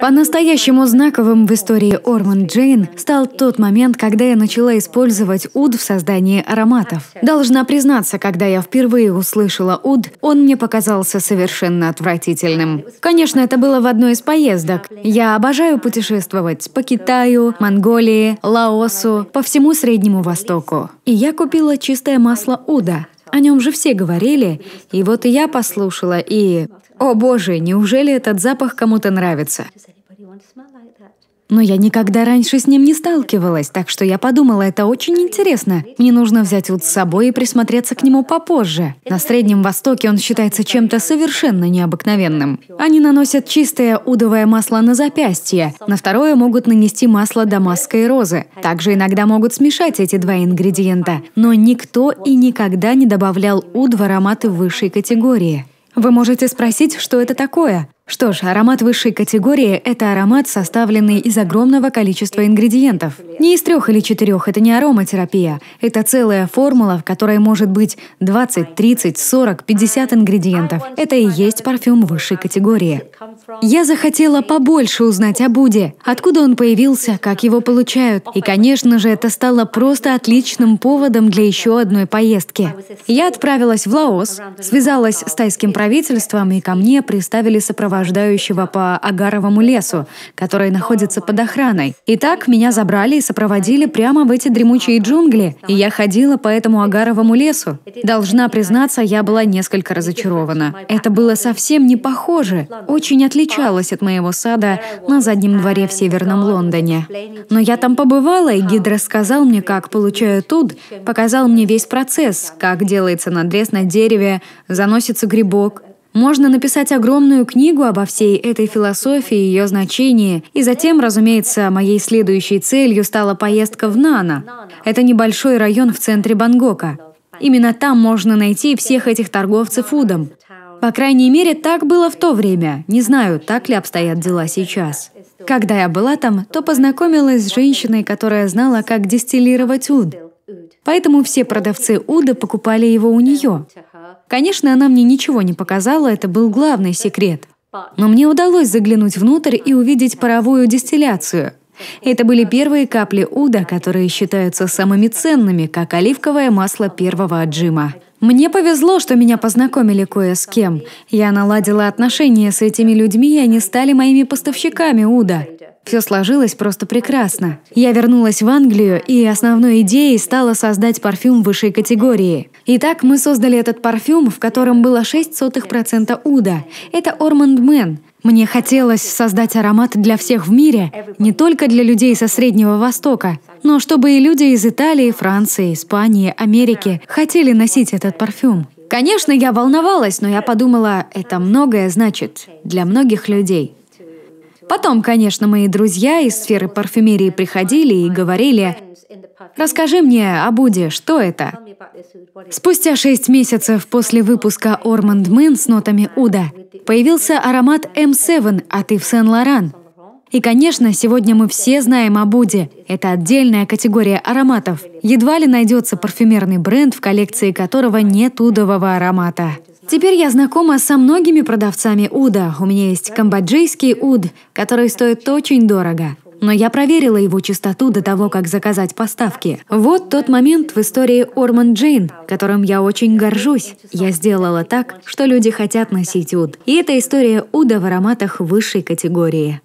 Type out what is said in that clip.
По-настоящему знаковым в истории Орман Джейн стал тот момент, когда я начала использовать уд в создании ароматов. Должна признаться, когда я впервые услышала уд, он мне показался совершенно отвратительным. Конечно, это было в одной из поездок. Я обожаю путешествовать по Китаю, Монголии, Лаосу, по всему Среднему Востоку. И я купила чистое масло уда, о нем же все говорили, и вот и я послушала, и «О боже, неужели этот запах кому-то нравится?» Но я никогда раньше с ним не сталкивалась, так что я подумала, это очень интересно. Мне нужно взять Ут с собой и присмотреться к нему попозже. На Среднем Востоке он считается чем-то совершенно необыкновенным. Они наносят чистое удовое масло на запястье, на второе могут нанести масло дамасской розы. Также иногда могут смешать эти два ингредиента, но никто и никогда не добавлял уд в ароматы высшей категории. Вы можете спросить, что это такое? Что ж, аромат высшей категории – это аромат, составленный из огромного количества ингредиентов. Не из трех или четырех, это не ароматерапия. Это целая формула, в которой может быть 20, 30, 40, 50 ингредиентов. Это и есть парфюм высшей категории. Я захотела побольше узнать о Будде, откуда он появился, как его получают. И, конечно же, это стало просто отличным поводом для еще одной поездки. Я отправилась в Лаос, связалась с тайским правительством, и ко мне приставили сопровождающего по Агаровому лесу, который находится под охраной. Итак, меня забрали и сопроводили прямо в эти дремучие джунгли, и я ходила по этому Агаровому лесу. Должна признаться, я была несколько разочарована. Это было совсем не похоже. Очень очень отличалась от моего сада на заднем дворе в Северном Лондоне. Но я там побывала, и гид рассказал мне, как получаю тут, показал мне весь процесс, как делается надрез на дереве, заносится грибок, можно написать огромную книгу обо всей этой философии и ее значении, и затем, разумеется, моей следующей целью стала поездка в Нана. Это небольшой район в центре Бангкока. Именно там можно найти всех этих торговцев удом. По крайней мере, так было в то время. Не знаю, так ли обстоят дела сейчас. Когда я была там, то познакомилась с женщиной, которая знала, как дистиллировать уд. Поэтому все продавцы уда покупали его у нее. Конечно, она мне ничего не показала, это был главный секрет. Но мне удалось заглянуть внутрь и увидеть паровую дистилляцию. Это были первые капли уда, которые считаются самыми ценными, как оливковое масло первого отжима. Мне повезло, что меня познакомили кое с кем. Я наладила отношения с этими людьми, и они стали моими поставщиками Уда. Все сложилось просто прекрасно. Я вернулась в Англию, и основной идеей стало создать парфюм высшей категории. Итак, мы создали этот парфюм, в котором было 0,06% уда. Это Ormond Man. Мне хотелось создать аромат для всех в мире, не только для людей со Среднего Востока, но чтобы и люди из Италии, Франции, Испании, Америки хотели носить этот парфюм. Конечно, я волновалась, но я подумала, это многое значит для многих людей. Потом, конечно, мои друзья из сферы парфюмерии приходили и говорили, «Расскажи мне о Буде, что это?» Спустя шесть месяцев после выпуска «Орманд Мэн» с нотами Уда появился аромат М7 от Ив Сен-Лоран. И, конечно, сегодня мы все знаем о Буде. Это отдельная категория ароматов. Едва ли найдется парфюмерный бренд, в коллекции которого нет удового аромата. Теперь я знакома со многими продавцами уда. У меня есть камбоджийский уд, который стоит очень дорого. Но я проверила его чистоту до того, как заказать поставки. Вот тот момент в истории Орман Джейн, которым я очень горжусь. Я сделала так, что люди хотят носить уд. И это история уда в ароматах высшей категории.